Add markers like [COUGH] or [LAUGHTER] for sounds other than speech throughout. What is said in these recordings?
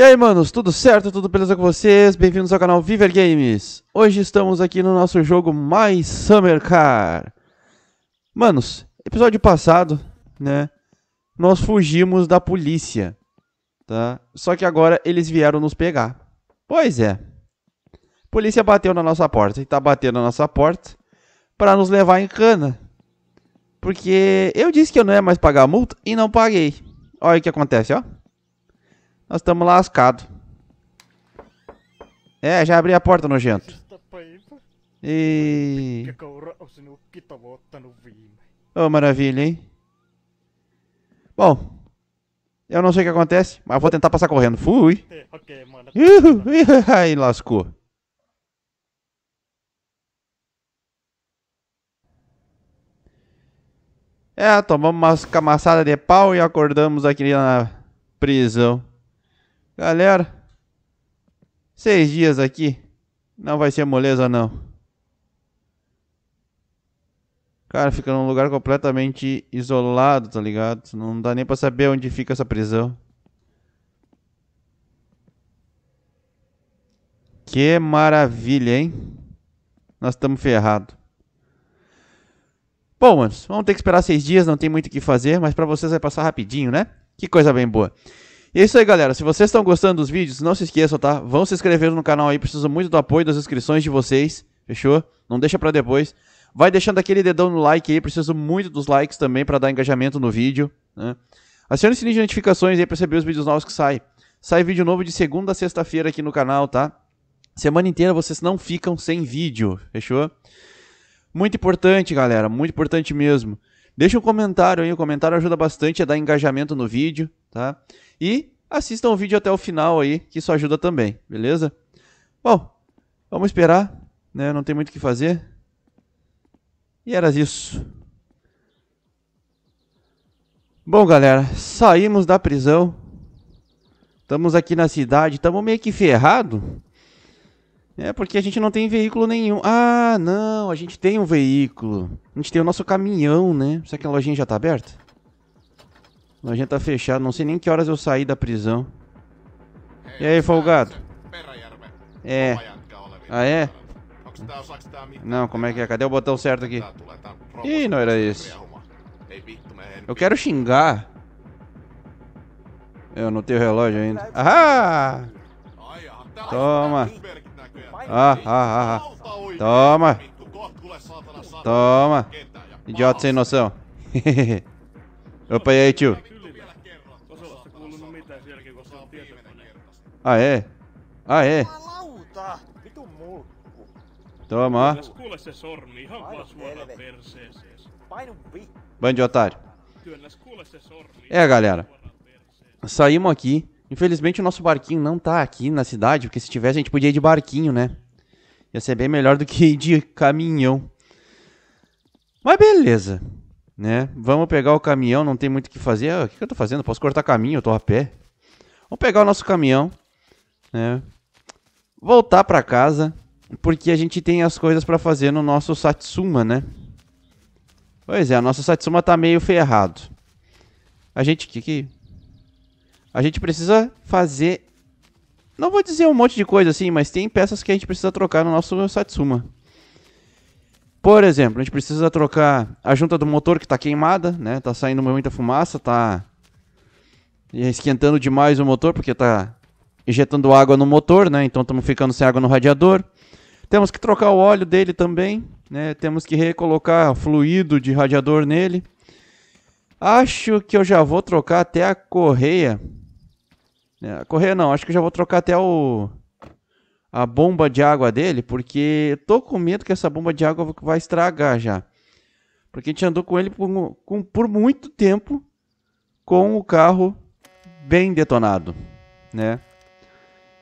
E aí, manos, tudo certo? Tudo beleza com vocês? Bem-vindos ao canal Viver Games. Hoje estamos aqui no nosso jogo mais Summer Car. Manos, episódio passado, né, nós fugimos da polícia, tá? Só que agora eles vieram nos pegar. Pois é. A polícia bateu na nossa porta e tá batendo na nossa porta para nos levar em cana. Porque eu disse que eu não ia mais pagar a multa e não paguei. Olha o que acontece, ó. Nós estamos lascados. É, já abri a porta, nojento. E... Oh, maravilha, hein? Bom, eu não sei o que acontece, mas vou tentar passar correndo. Fui! É, [LAUGHS] aí lascou. É, tomamos uma camaçada de pau e acordamos aqui na prisão. Galera, seis dias aqui não vai ser moleza não. Cara, fica num lugar completamente isolado, tá ligado? Não dá nem pra saber onde fica essa prisão. Que maravilha, hein? Nós estamos ferrados. Bom, manos, vamos ter que esperar seis dias, não tem muito o que fazer, mas para vocês vai passar rapidinho, né? Que coisa bem boa. E é isso aí, galera. Se vocês estão gostando dos vídeos, não se esqueçam, tá? Vão se inscrever no canal aí, Preciso muito do apoio das inscrições de vocês, fechou? Não deixa pra depois. Vai deixando aquele dedão no like aí, preciso muito dos likes também para dar engajamento no vídeo, né? Acione o sininho de notificações aí pra receber os vídeos novos que saem. Sai vídeo novo de segunda a sexta-feira aqui no canal, tá? Semana inteira vocês não ficam sem vídeo, fechou? Muito importante, galera, muito importante mesmo. Deixa um comentário aí, o comentário ajuda bastante a dar engajamento no vídeo, tá? E assistam o vídeo até o final aí, que isso ajuda também, beleza? Bom, vamos esperar, né? Não tem muito o que fazer. E era isso. Bom, galera, saímos da prisão. Estamos aqui na cidade, estamos meio que ferrado. É porque a gente não tem veículo nenhum. Ah, não, a gente tem um veículo. A gente tem o nosso caminhão, né? Será que a lojinha já está aberta? a gente tá fechado, não sei nem que horas eu saí da prisão. E aí, folgado? É. Ah, é? Não, como é que é? Cadê o botão certo aqui? Ih, não era esse. Eu quero xingar. Eu não tenho relógio ainda. Ah! Toma. Ah, ah, ah, ah. Toma. Toma. Idiota sem noção. [LAUGHS] Opa, e aí, tio? Ah, é? Ah, é? Toma, Kuule se sormi ihan vaan suoraan perseeseen. Painu Bando de otário. É, galera. Saímos aqui. Infelizmente o nosso barquinho não tá aqui na cidade, porque se tivesse a gente podia ir de barquinho, né? Ia ser bem melhor do que ir de caminhão. Mas beleza né? Vamos pegar o caminhão, não tem muito o que fazer. Ah, o que, eu tô fazendo? Posso cortar caminho, eu tô a pé. Vamos pegar o nosso caminhão, né? Voltar para casa, porque a gente tem as coisas para fazer no nosso Satsuma, né? Pois é, a nossa Satsuma tá meio ferrado. A gente que que a gente precisa fazer não vou dizer um monte de coisa assim, mas tem peças que a gente precisa trocar no nosso Satsuma. Por exemplo, a gente precisa trocar a junta do motor que está queimada, né? Está saindo muita fumaça, está esquentando demais o motor porque está injetando água no motor, né? Então estamos ficando sem água no radiador. Temos que trocar o óleo dele também, né? Temos que recolocar fluido de radiador nele. Acho que eu já vou trocar até a correia. É, a correia não, acho que eu já vou trocar até o a bomba de água dele, porque eu tô com medo que essa bomba de água vai estragar já. Porque a gente andou com ele por, com, por muito tempo com o carro bem detonado, né?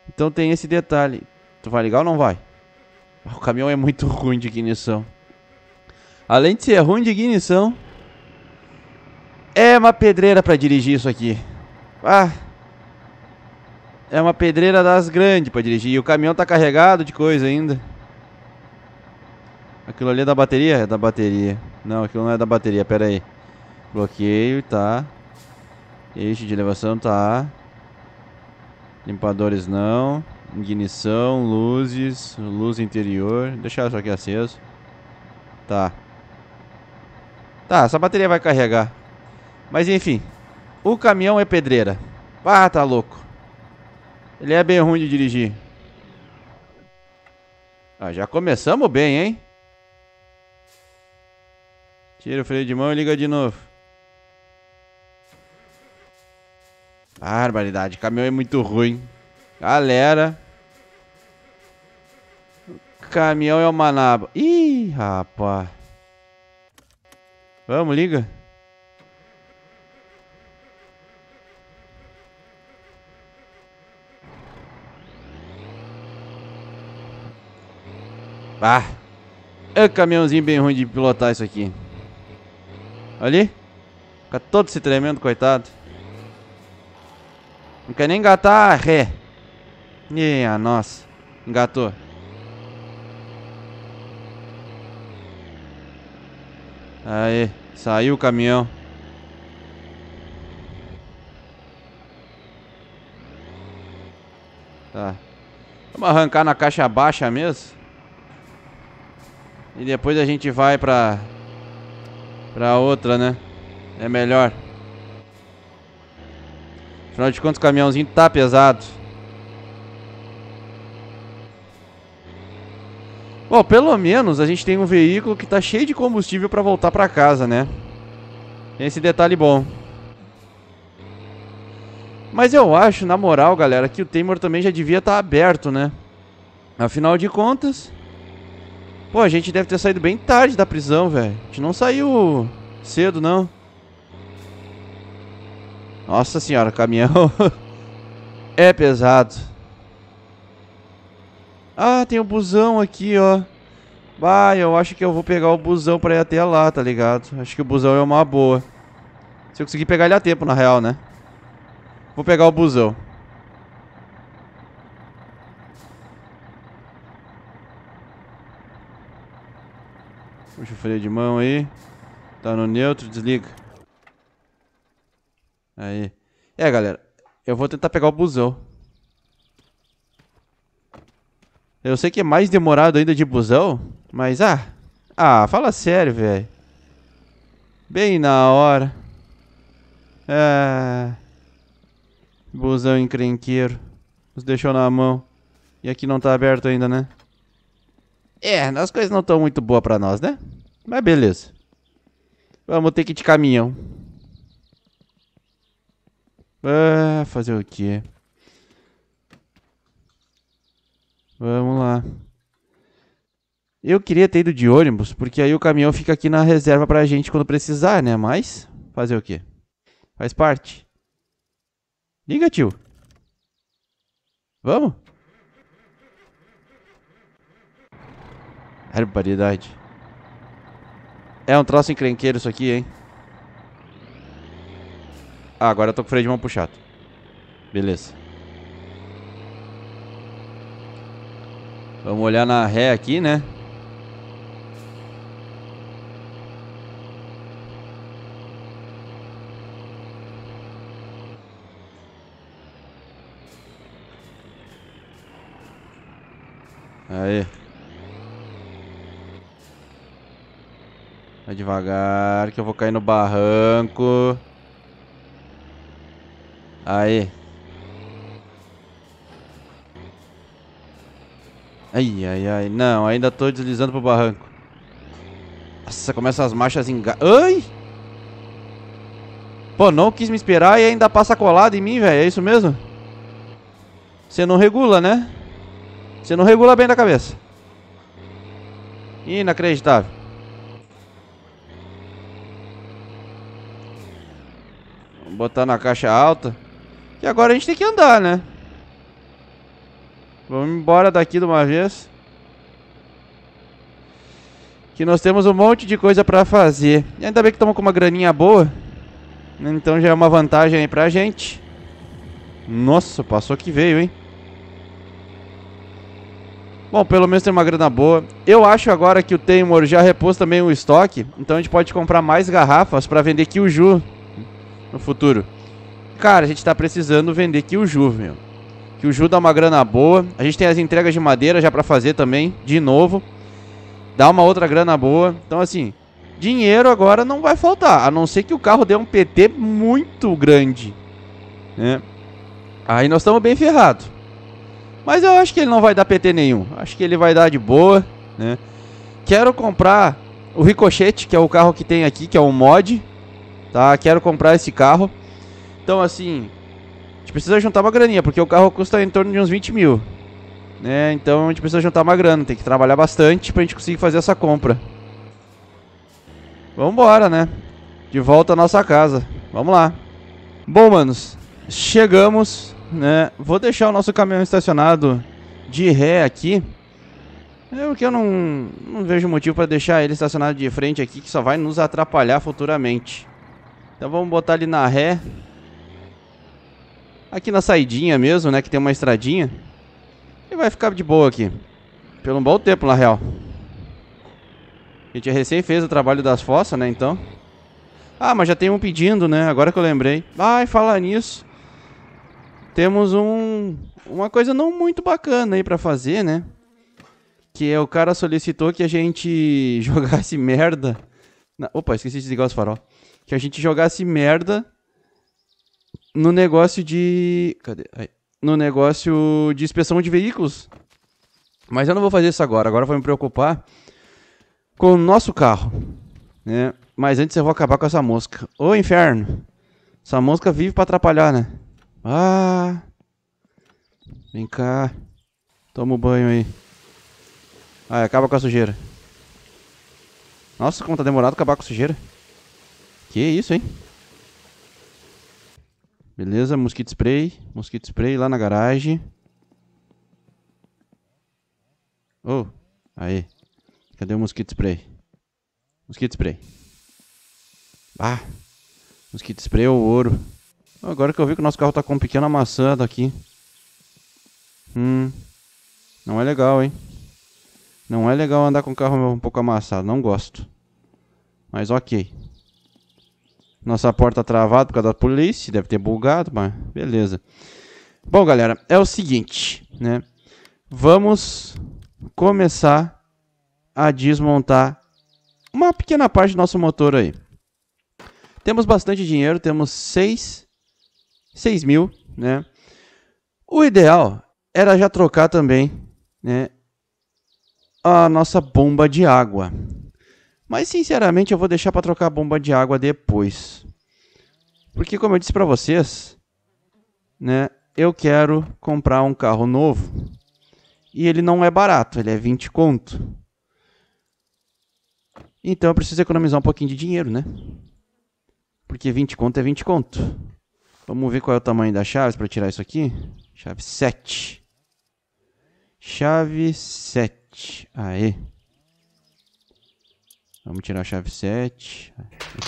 Então tem esse detalhe. Tu vai ligar ou não vai? [LAUGHS] O caminhão é muito ruim de ignição. Além de ser ruim de ignição, é uma pedreira para dirigir isso aqui. Ah, é uma pedreira das grandes pra dirigir. E o caminhão tá carregado de coisa ainda. Aquilo ali é da bateria? É da bateria. Não, aquilo não é da bateria, pera aí. Bloqueio, tá. Eixo de elevação, tá. Limpadores não. Ignição, luzes, luz interior. Deixa isso aqui aceso. Tá. Tá, essa bateria vai carregar. Mas enfim. O caminhão é pedreira. Ah, tá louco. Ele é bem ruim de dirigir. Ah, já começamos bem, hein? Tira o freio de mão e liga de novo. Barbaridade, o caminhão é muito ruim. Galera. O caminhão é uma naba. Ih, rapaz. Vamos, liga. Ah, é caminhãozinho bem ruim de pilotar isso aqui. Ali. Fica todo se tremendo, coitado. Não quer nem engatar a ré. Ih, nossa. Engatou. Aí, saiu o caminhão. Tá. Vamos arrancar na caixa baixa mesmo? E depois a gente vai pra... Pra outra, né? É melhor. Afinal de contas, o caminhãozinho tá pesado. Bom, pelo menos a gente tem um veículo que tá cheio de combustível pra voltar pra casa, né? Tem esse detalhe bom. Mas eu acho, na moral, galera, que o Tamer também já devia estar tá aberto, né? Afinal de contas... Pô, a gente deve ter saído bem tarde da prisão, velho. A gente não saiu cedo, não. Nossa senhora, caminhão [LAUGHS] é pesado. Ah, tem o um busão aqui, ó. Vai, eu acho que eu vou pegar o busão pra ir até lá, tá ligado? Acho que o busão é uma boa. Se eu conseguir pegar ele a tempo, na real, né? Vou pegar o busão. Puxa o freio de mão aí. Tá no neutro, desliga. Aí. É, galera. Eu vou tentar pegar o busão. Eu sei que é mais demorado ainda de busão, mas ah. Ah, fala sério, velho. Bem na hora. É. Busão encrenqueiro. Nos deixou na mão. E aqui não tá aberto ainda, né? É, as coisas não estão muito boas para nós, né? Mas beleza. Vamos ter que ir de caminhão. Ah, fazer o quê? Vamos lá. Eu queria ter ido de ônibus, porque aí o caminhão fica aqui na reserva pra gente quando precisar, né? Mas, fazer o quê? Faz parte. Liga, tio. Vamos? Barbaridade. É um troço encrenqueiro isso aqui, hein? Ah, agora eu tô com o freio de mão puxado. Beleza. Vamos olhar na ré aqui, né? Aí. Vai devagar que eu vou cair no barranco. Aí. Ai, ai, ai. Não, ainda tô deslizando pro barranco. Nossa, começa as marchas enga... Ai! Pô, não quis me esperar e ainda passa colado em mim, velho. É isso mesmo? Você não regula, né? Você não regula bem da cabeça. Inacreditável. Botar na caixa alta. E agora a gente tem que andar, né? Vamos embora daqui de uma vez. Que nós temos um monte de coisa pra fazer. E ainda bem que estamos com uma graninha boa. Então já é uma vantagem aí pra gente. Nossa, passou que veio, hein? Bom, pelo menos tem uma grana boa. Eu acho agora que o Teimor já repôs também o estoque, então a gente pode comprar mais garrafas para vender Kyuju no futuro. Cara, a gente tá precisando vender o Ju, meu. Ju dá uma grana boa. A gente tem as entregas de madeira já para fazer também, de novo. Dá uma outra grana boa. Então, assim, dinheiro agora não vai faltar. A não ser que o carro dê um PT muito grande. Né? Aí nós estamos bem ferrados. Mas eu acho que ele não vai dar PT nenhum. Acho que ele vai dar de boa. Né? Quero comprar o Ricochete, que é o carro que tem aqui, que é um mod tá? Quero comprar esse carro. Então, assim, a gente precisa juntar uma graninha, porque o carro custa em torno de uns 20 mil. Né? Então a gente precisa juntar uma grana, tem que trabalhar bastante pra gente conseguir fazer essa compra. Vambora, né? De volta à nossa casa. Vamos lá. Bom, manos, chegamos, né? Vou deixar o nosso caminhão estacionado de ré aqui. É porque eu não, não vejo motivo para deixar ele estacionado de frente aqui, que só vai nos atrapalhar futuramente. Então vamos botar ali na ré. Aqui na saidinha mesmo, né? Que tem uma estradinha. E vai ficar de boa aqui. Pelo um bom tempo, na real. A gente é recém fez o trabalho das fossas, né? Então. Ah, mas já tem um pedindo, né? Agora que eu lembrei. Ai, falar nisso. Temos um... Uma coisa não muito bacana aí pra fazer, né? Que é o cara solicitou que a gente [LAUGHS] jogasse merda. Na... Opa, esqueci de desligar os farol que a gente jogasse merda no negócio de. Cadê? Aí. No negócio de inspeção de veículos. Mas eu não vou fazer isso agora. Agora eu vou me preocupar com o nosso carro. Né? Mas antes eu vou acabar com essa mosca. Ô inferno! Essa mosca vive para atrapalhar, né? Ah! Vem cá. Toma um banho aí. Ah, acaba com a sujeira. Nossa, como tá demorado acabar com a sujeira. Que isso, hein? Beleza, mosquito spray. Mosquito spray lá na garagem. Oh, aí. Cadê o mosquito spray? Mosquito spray. Ah, mosquito spray é ou ouro. Agora que eu vi que o nosso carro tá com um pequeno amassado aqui. Hum, não é legal, hein? Não é legal andar com o carro um pouco amassado, não gosto. Mas ok. Nossa porta travada por causa da polícia, deve ter bugado, mas beleza. Bom, galera, é o seguinte, né? Vamos começar a desmontar uma pequena parte do nosso motor aí. Temos bastante dinheiro, temos 6, 6 mil, né? O ideal era já trocar também, né? A nossa bomba de água, mas sinceramente eu vou deixar para trocar a bomba de água depois. Porque como eu disse para vocês, né, eu quero comprar um carro novo e ele não é barato, ele é 20 conto. Então eu preciso economizar um pouquinho de dinheiro, né? Porque 20 conto é 20 conto. Vamos ver qual é o tamanho da chave para tirar isso aqui. Chave 7. Chave 7. Aê. Vamos tirar a chave 7.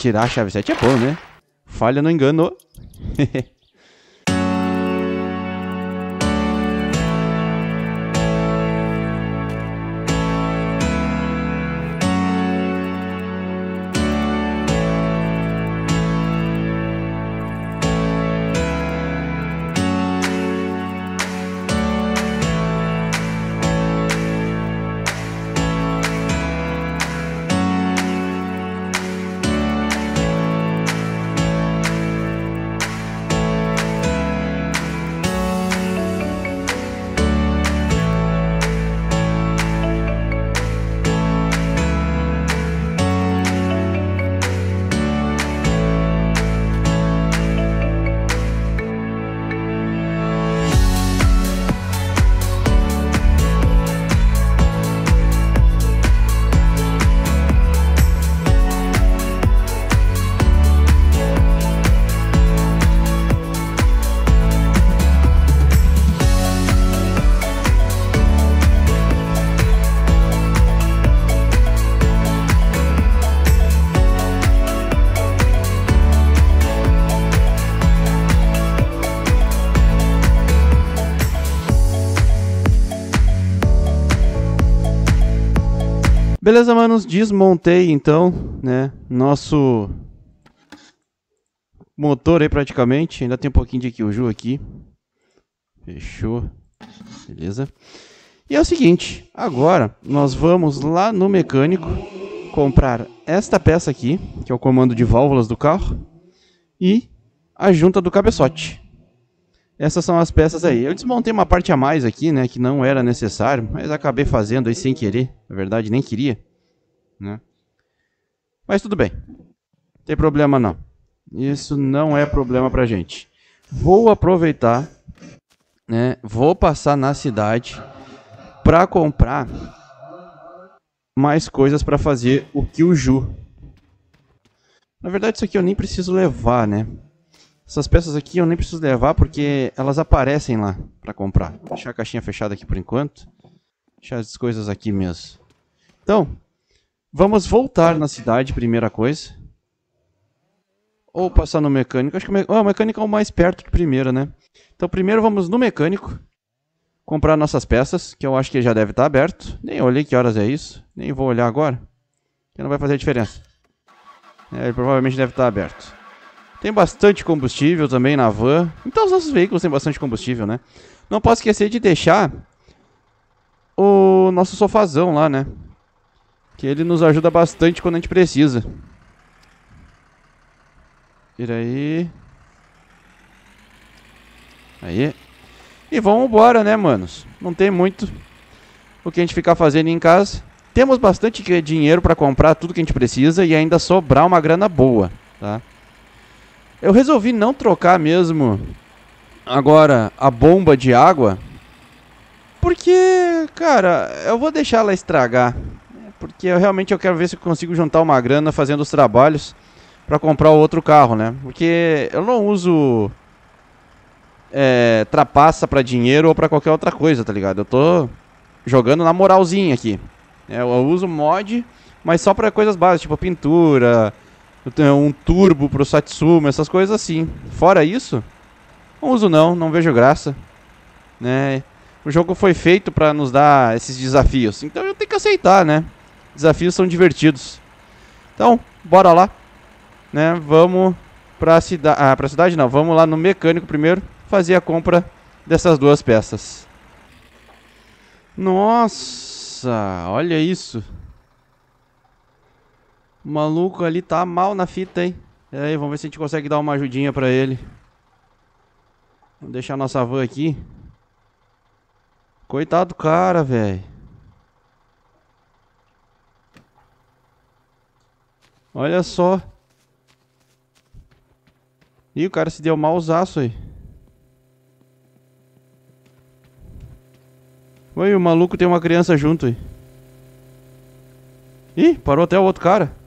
Tirar a chave 7 é bom, né? Falha não engano. [LAUGHS] Beleza, manos, desmontei então, né, nosso motor aí praticamente, ainda tem um pouquinho de Kyuju aqui, fechou, beleza. E é o seguinte, agora nós vamos lá no mecânico comprar esta peça aqui, que é o comando de válvulas do carro, e a junta do cabeçote. Essas são as peças aí. Eu desmontei uma parte a mais aqui, né? Que não era necessário, mas acabei fazendo aí sem querer. Na verdade, nem queria, né? Mas tudo bem. Não tem problema não. Isso não é problema pra gente. Vou aproveitar, né? Vou passar na cidade pra comprar mais coisas pra fazer o Kyuju. Na verdade, isso aqui eu nem preciso levar, né? Essas peças aqui eu nem preciso levar porque elas aparecem lá para comprar. Vou deixar a caixinha fechada aqui por enquanto. Deixar as coisas aqui mesmo. Então, vamos voltar na cidade, primeira coisa. Ou passar no mecânico. Acho que o, me... oh, o mecânico é o mais perto do primeiro, né? Então, primeiro vamos no mecânico. Comprar nossas peças, que eu acho que já deve estar tá aberto. Nem olhei que horas é isso. Nem vou olhar agora. Que não vai fazer diferença. É, ele provavelmente deve estar tá aberto. Tem bastante combustível também na van. Então os nossos veículos têm bastante combustível, né? Não posso esquecer de deixar o nosso sofazão lá, né? Que ele nos ajuda bastante quando a gente precisa. Vira aí. Aí. E vamos embora, né, manos? Não tem muito o que a gente ficar fazendo em casa. Temos bastante dinheiro para comprar tudo que a gente precisa e ainda sobrar uma grana boa, tá? Eu resolvi não trocar mesmo agora a bomba de água. Porque, cara, eu vou deixar ela estragar. Né? Porque eu realmente eu quero ver se eu consigo juntar uma grana fazendo os trabalhos para comprar outro carro, né? Porque eu não uso é, trapaça para dinheiro ou para qualquer outra coisa, tá ligado? Eu tô jogando na moralzinha aqui. Né? Eu uso mod, mas só para coisas básicas, tipo pintura, um turbo pro Satsuma, essas coisas assim. Fora isso, não uso não, não vejo graça, né? O jogo foi feito para nos dar esses desafios, então eu tenho que aceitar, né? Desafios são divertidos. Então, bora lá, né? Vamos pra cidade, ah, pra cidade não, vamos lá no mecânico primeiro fazer a compra dessas duas peças. Nossa, olha isso. O maluco ali tá mal na fita, hein? E aí, vamos ver se a gente consegue dar uma ajudinha pra ele. Vamos deixar nossa van aqui. Coitado do cara, velho. Olha só. Ih, o cara se deu malzaço aí. Oi, o maluco tem uma criança junto aí. Ih, parou até o outro cara.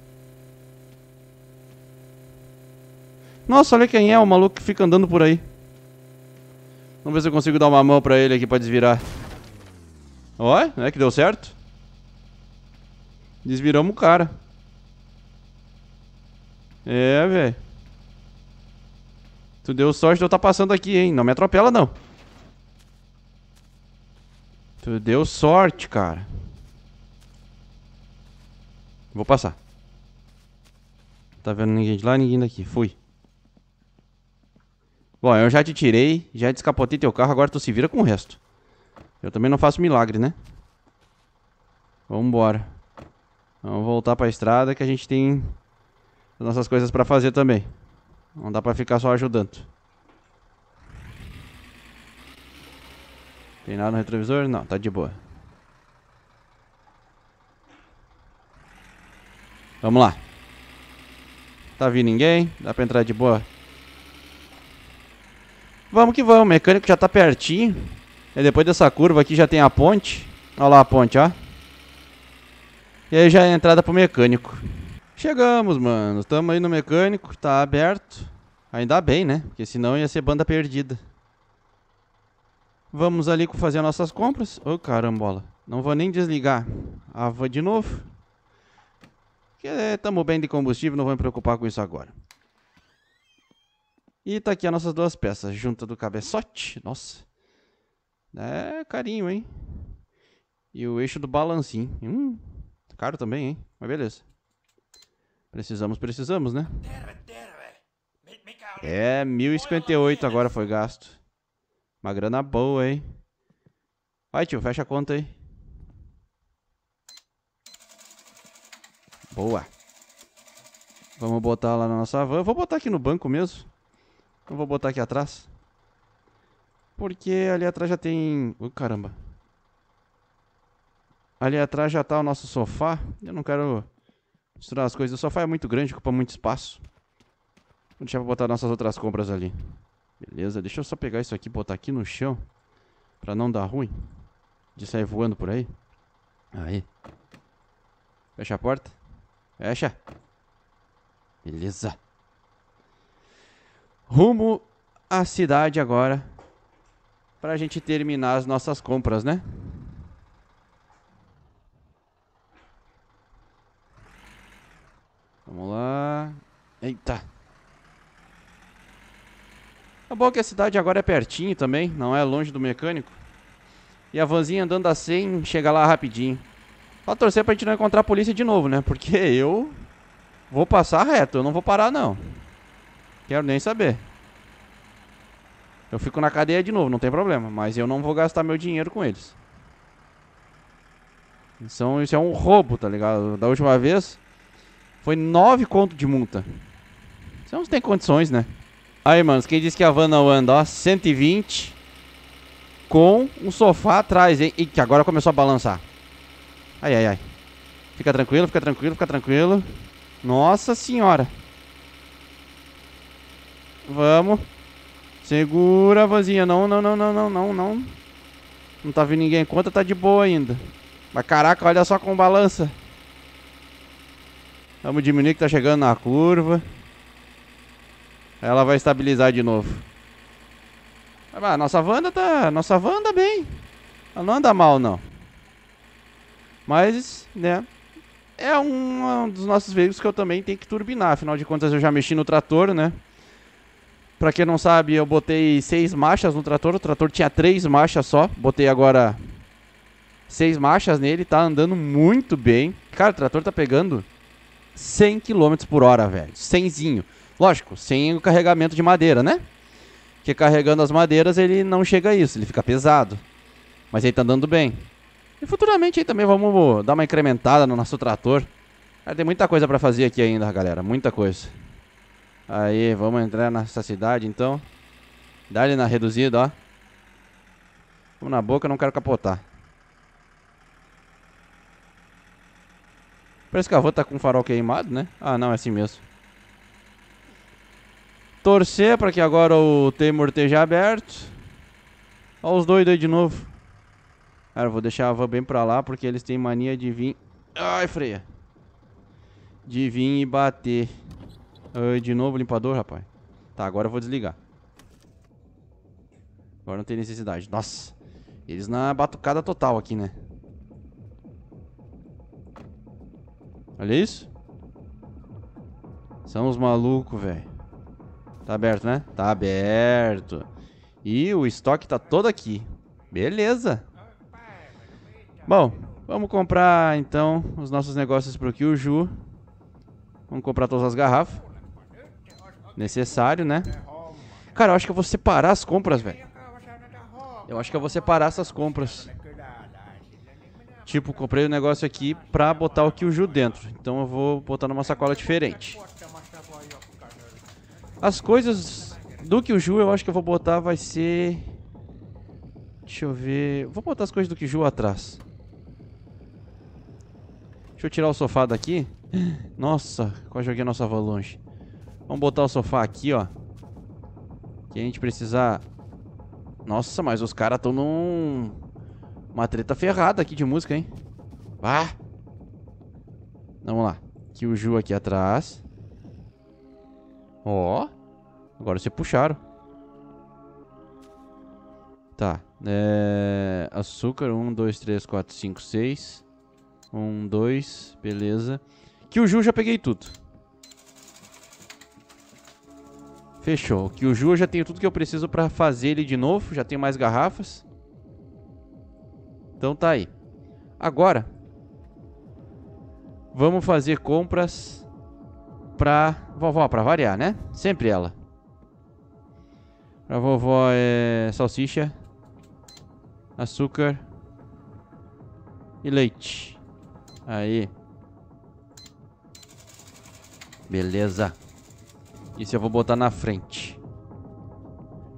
Nossa, olha quem é o maluco que fica andando por aí. Vamos ver se eu consigo dar uma mão pra ele aqui pra desvirar. Ó, né, que deu certo. Desviramos o cara. É, velho. Tu deu sorte de eu estar tá passando aqui, hein. Não me atropela, não. Tu deu sorte, cara. Vou passar. Tá vendo ninguém de lá, ninguém daqui. Fui. Bom, eu já te tirei, já descapotei teu carro, agora tu se vira com o resto. Eu também não faço milagre, né? Vambora. Vamos voltar pra estrada que a gente tem as nossas coisas pra fazer também. Não dá pra ficar só ajudando. Tem nada no retrovisor? Não, tá de boa. Vamos lá. Tá vindo ninguém, dá pra entrar de boa Vamos que vamos, o mecânico já tá pertinho. E depois dessa curva aqui já tem a ponte. Olha lá a ponte, ó. E aí já é a entrada pro mecânico. Chegamos, mano. Estamos aí no mecânico, tá aberto. Ainda bem, né? Porque senão ia ser banda perdida. Vamos ali fazer nossas compras. Ô, oh, carambola. Não vou nem desligar a ah, van de novo. É, tamo bem de combustível, não vou me preocupar com isso agora. E tá aqui as nossas duas peças, junta do cabeçote, nossa. É carinho, hein? E o eixo do balancinho. Hum, caro também, hein? Mas beleza. Precisamos, precisamos, né? É, 1058 agora foi gasto. Uma grana boa, hein? Vai, tio, fecha a conta aí. Boa. Vamos botar lá na nossa van. Vou botar aqui no banco mesmo. Eu vou botar aqui atrás. Porque ali atrás já tem... Ui, caramba. Ali atrás já tá o nosso sofá. Eu não quero misturar as coisas. O sofá é muito grande, ocupa muito espaço. Vou deixar pra botar nossas outras compras ali. Beleza, deixa eu só pegar isso aqui e botar aqui no chão. Pra não dar ruim. De sair voando por aí. Aí. Fecha a porta. Fecha. Beleza rumo à cidade agora para a gente terminar as nossas compras, né? Vamos lá. Eita. Tá bom que a cidade agora é pertinho também, não é longe do mecânico. E a vanzinha andando a assim, 100 chega lá rapidinho. Só torcer pra gente não encontrar a polícia de novo, né? Porque eu vou passar reto, eu não vou parar não. Quero nem saber. Eu fico na cadeia de novo, não tem problema. Mas eu não vou gastar meu dinheiro com eles. Então isso é um roubo, tá ligado? Da última vez foi 9 conto de multa. Você não é tem condições, né? Aí, mano, quem disse que a van não anda, ó, 120 com um sofá atrás, hein? E que agora começou a balançar. Ai, ai, ai. Fica tranquilo, fica tranquilo, fica tranquilo. Nossa senhora. Vamos. Segura, vozinha. Não, não, não, não, não, não, não. Não tá vindo ninguém conta, tá de boa ainda. Mas caraca, olha só com balança. Vamos diminuir que tá chegando na curva. Ela vai estabilizar de novo. Ah, nossa vanda tá. Nossa vanda bem. Ela não anda mal, não. Mas, né? É um, um dos nossos veículos que eu também tenho que turbinar. Afinal de contas, eu já mexi no trator, né? Pra quem não sabe, eu botei seis marchas no trator. O trator tinha três marchas só. Botei agora seis marchas nele. Tá andando muito bem. Cara, o trator tá pegando 100 km por hora, velho. 100zinho. Lógico, sem o carregamento de madeira, né? Porque carregando as madeiras ele não chega a isso, ele fica pesado. Mas ele tá andando bem. E futuramente aí também vamos dar uma incrementada no nosso trator. Cara, tem muita coisa para fazer aqui ainda, galera. Muita coisa. Aí, vamos entrar nessa cidade então. dá ele na reduzida, ó. Vamos na boca, não quero capotar. Parece que a rua tá com o farol queimado, né? Ah, não, é assim mesmo. Torcer para que agora o Temor esteja aberto. Olha os doidos aí de novo. Cara, vou deixar a van bem pra lá, porque eles têm mania de vir... Ai, freia. De vir e bater de novo o limpador, rapaz. Tá, agora eu vou desligar. Agora não tem necessidade. Nossa. Eles na batucada total aqui, né? Olha isso. São os malucos, velho. Tá aberto, né? Tá aberto. E o estoque tá todo aqui. Beleza. Bom, vamos comprar então os nossos negócios pro Kyuju. Vamos comprar todas as garrafas necessário, né? Cara, eu acho que eu vou separar as compras, velho. Eu acho que eu vou separar essas compras. Tipo, comprei o um negócio aqui pra botar o Kyuju dentro. Então eu vou botar numa sacola diferente. As coisas do Kyuju eu acho que eu vou botar vai ser... Deixa eu ver... Vou botar as coisas do Kyuju atrás. Deixa eu tirar o sofá daqui. [GASPS] Nossa, quase joguei a nossa longe. Vamos botar o sofá aqui, ó. Que a gente precisar... Nossa, mas os caras estão num... Uma treta ferrada aqui de música, hein? Vá! Ah! Vamos lá. Que o Ju aqui atrás. Ó. Agora você puxaram. Tá. É... Açúcar. Um, dois, três, quatro, cinco, seis. Um, dois. Beleza. Que o Ju já peguei tudo. Fechou. Que o Ju já tem tudo que eu preciso pra fazer ele de novo. Já tenho mais garrafas. Então tá aí. Agora, vamos fazer compras pra vovó, pra variar, né? Sempre ela. Pra vovó é salsicha, açúcar e leite. Aí. Beleza. Isso eu vou botar na frente.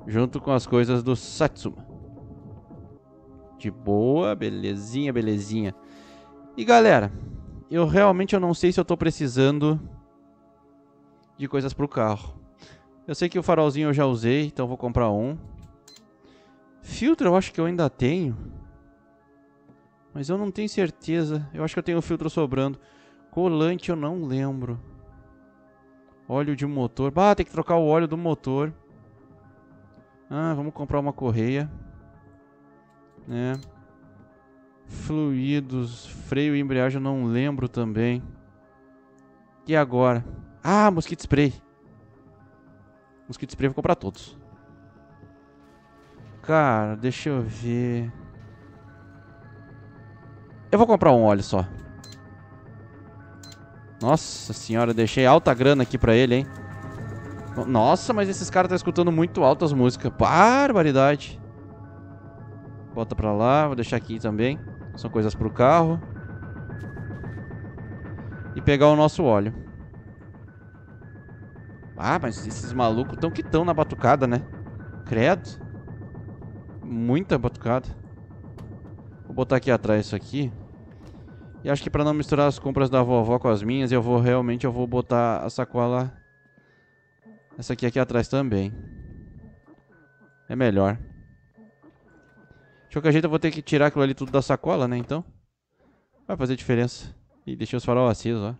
Junto com as coisas do Satsuma. De boa, belezinha, belezinha. E galera, eu realmente eu não sei se eu tô precisando de coisas pro carro. Eu sei que o farolzinho eu já usei, então vou comprar um. Filtro eu acho que eu ainda tenho. Mas eu não tenho certeza. Eu acho que eu tenho filtro sobrando. Colante eu não lembro. Óleo de motor. Ah, tem que trocar o óleo do motor. Ah, vamos comprar uma correia. Né? Fluidos, freio e embreagem, eu não lembro também. E agora? Ah, mosquito spray. Mosquito spray eu vou comprar todos. Cara, deixa eu ver. Eu vou comprar um óleo só. Nossa senhora, deixei alta grana aqui pra ele, hein? Nossa, mas esses caras estão tá escutando muito altas músicas. Barbaridade. Bota pra lá, vou deixar aqui também. São coisas pro carro. E pegar o nosso óleo. Ah, mas esses malucos tão que tão na batucada, né? Credo. Muita batucada. Vou botar aqui atrás isso aqui. E acho que para não misturar as compras da vovó com as minhas, eu vou realmente eu vou botar a sacola essa aqui aqui atrás também. É melhor. De qualquer jeito eu vou ter que tirar aquilo ali tudo da sacola, né, então? Vai fazer diferença. Ih, deixei os farol acesos, ó.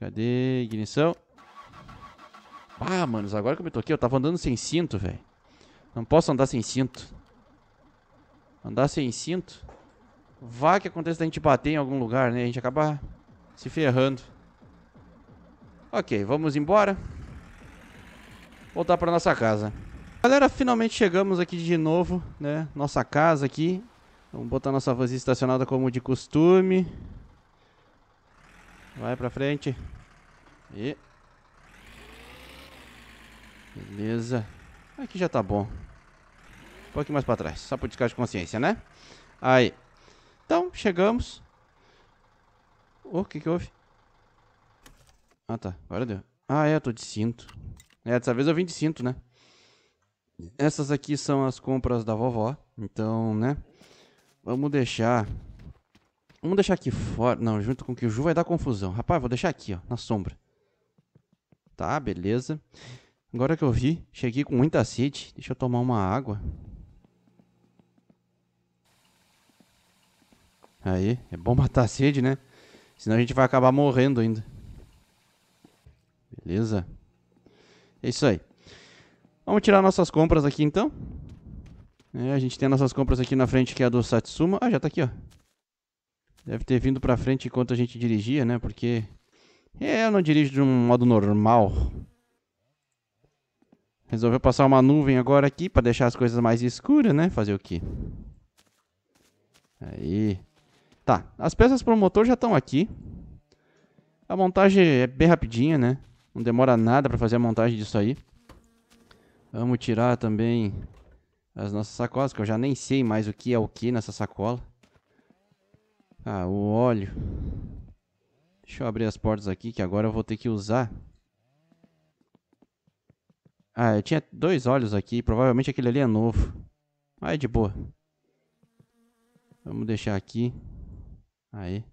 Cadê? Ignição. Ah, manos, agora que eu me toquei, eu tava andando sem cinto, velho. Não posso andar sem cinto. Andar sem cinto Vai que aconteça da gente bater em algum lugar, né? A gente acaba se ferrando. Ok, vamos embora. Voltar pra nossa casa. Galera, finalmente chegamos aqui de novo, né? Nossa casa aqui. Vamos botar nossa vanzinha estacionada como de costume. Vai pra frente. E... Beleza. Aqui já tá bom. Um pouquinho mais pra trás, só por descarte de consciência, né? Aí. Então, chegamos. O oh, que que houve? Ah, tá. Agora deu. Ah, é, eu tô de cinto. É, dessa vez eu vim de cinto, né? Essas aqui são as compras da vovó. Então, né? Vamos deixar... Vamos deixar aqui fora. Não, junto com o Kiju vai dar confusão. Rapaz, vou deixar aqui, ó, na sombra. Tá, beleza. Agora que eu vi, cheguei com muita sede. Deixa eu tomar uma água. Aí, é bom matar a sede, né? Senão a gente vai acabar morrendo ainda. Beleza? É isso aí. Vamos tirar nossas compras aqui então. É, a gente tem nossas compras aqui na frente que é a do Satsuma. Ah, já tá aqui, ó. Deve ter vindo pra frente enquanto a gente dirigia, né? Porque... É, eu não dirijo de um modo normal. Resolveu passar uma nuvem agora aqui pra deixar as coisas mais escuras, né? Fazer o quê? Aí. Tá, as peças para o motor já estão aqui. A montagem é bem rapidinha, né? Não demora nada para fazer a montagem disso aí. Vamos tirar também as nossas sacolas, que eu já nem sei mais o que é o que nessa sacola. Ah, o óleo. Deixa eu abrir as portas aqui, que agora eu vou ter que usar. Ah, eu tinha dois olhos aqui, provavelmente aquele ali é novo. Mas ah, é de boa. Vamos deixar aqui. Aí.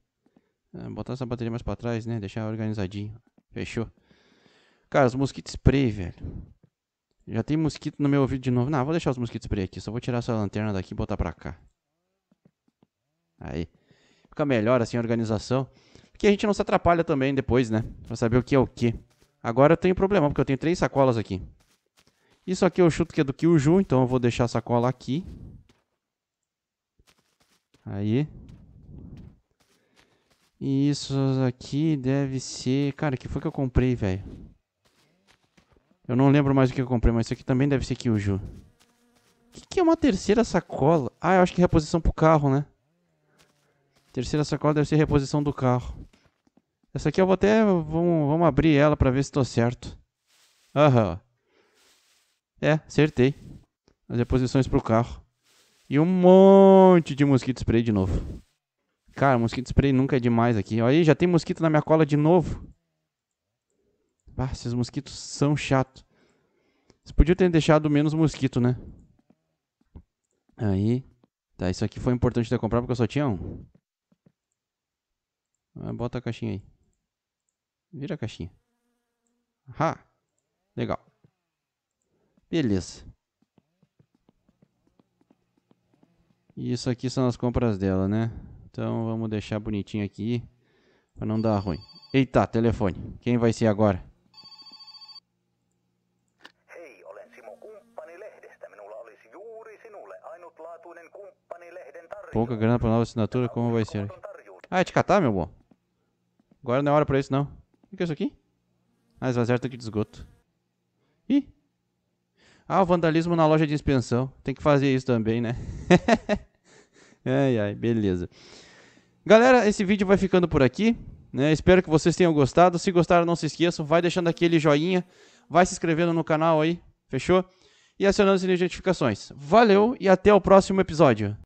É, botar essa bateria mais pra trás, né? Deixar organizadinho. Fechou. Cara, os mosquitos spray, velho. Já tem mosquito no meu ouvido de novo. Não, vou deixar os mosquitos spray aqui. Só vou tirar essa lanterna daqui e botar pra cá. Aí. Fica melhor assim a organização. Porque a gente não se atrapalha também depois, né? Pra saber o que é o que. Agora eu tenho problema, porque eu tenho três sacolas aqui. Isso aqui eu chuto que é do Kyuju, então eu vou deixar a sacola aqui. Aí. E isso aqui deve ser... Cara, que foi que eu comprei, velho? Eu não lembro mais o que eu comprei, mas isso aqui também deve ser Kyuju. O que, que é uma terceira sacola? Ah, eu acho que é reposição pro carro, né? Terceira sacola deve ser reposição do carro. Essa aqui eu vou até... Vamos, vamos abrir ela pra ver se tô certo. Aham. É, acertei. As reposições pro carro. E um monte de mosquito spray de novo. Cara, mosquito spray nunca é demais aqui. Olha aí, já tem mosquito na minha cola de novo. Ah, esses mosquitos são chatos. Vocês podiam ter deixado menos mosquito, né? Aí. Tá, isso aqui foi importante ter comprado porque eu só tinha um. Ah, bota a caixinha aí. Vira a caixinha. Ah, legal. Beleza. E isso aqui são as compras dela, né? Então vamos deixar bonitinho aqui para não dar ruim. Eita, telefone. Quem vai ser agora? Pouca grana para nova assinatura, como vai ser? Ah, é te catar, meu bom. Agora não é hora pra isso, não. O que é isso aqui? Ah, esvaziar aqui de esgoto. Ih! Ah, o vandalismo na loja de inspeção. Tem que fazer isso também, né? [LAUGHS] Ai, ai, beleza. Galera, esse vídeo vai ficando por aqui. Né? Espero que vocês tenham gostado. Se gostaram, não se esqueçam. Vai deixando aquele joinha. Vai se inscrevendo no canal aí. Fechou? E acionando as notificações. Valeu e até o próximo episódio.